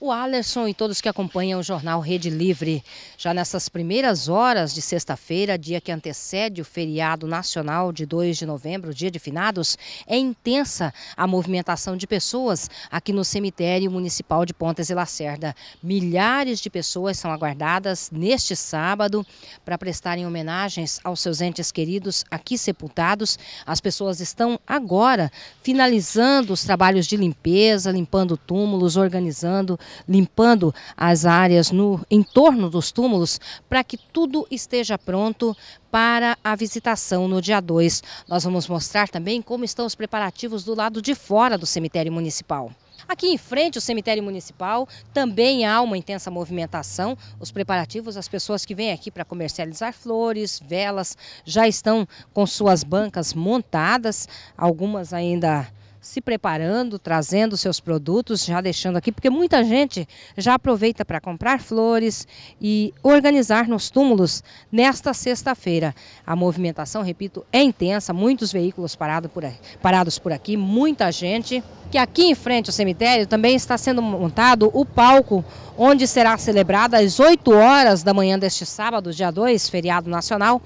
o Alerson e todos que acompanham o jornal Rede Livre. Já nessas primeiras horas de sexta-feira, dia que antecede o feriado nacional de 2 de novembro, dia de finados, é intensa a movimentação de pessoas aqui no cemitério municipal de Pontes e Lacerda. Milhares de pessoas são aguardadas neste sábado para prestarem homenagens aos seus entes queridos aqui sepultados. As pessoas estão agora finalizando os trabalhos de limpeza, limpando túmulos, organizando limpando as áreas no entorno dos túmulos para que tudo esteja pronto para a visitação no dia 2. Nós vamos mostrar também como estão os preparativos do lado de fora do cemitério municipal. Aqui em frente, ao cemitério municipal, também há uma intensa movimentação. Os preparativos, as pessoas que vêm aqui para comercializar flores, velas, já estão com suas bancas montadas, algumas ainda se preparando, trazendo seus produtos, já deixando aqui, porque muita gente já aproveita para comprar flores e organizar nos túmulos nesta sexta-feira. A movimentação, repito, é intensa, muitos veículos parado por, parados por aqui, muita gente. Que aqui em frente ao cemitério também está sendo montado o palco onde será celebrada às 8 horas da manhã deste sábado, dia 2, feriado nacional,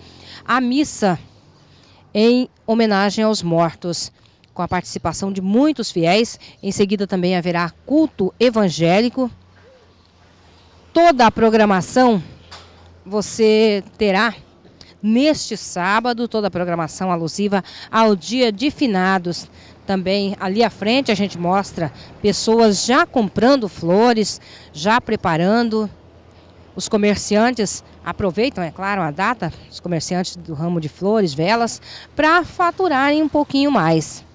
a missa em homenagem aos mortos com a participação de muitos fiéis. Em seguida também haverá culto evangélico. Toda a programação você terá neste sábado, toda a programação alusiva ao Dia de Finados. Também ali à frente a gente mostra pessoas já comprando flores, já preparando. Os comerciantes aproveitam, é claro, a data, os comerciantes do ramo de flores, velas, para faturarem um pouquinho mais.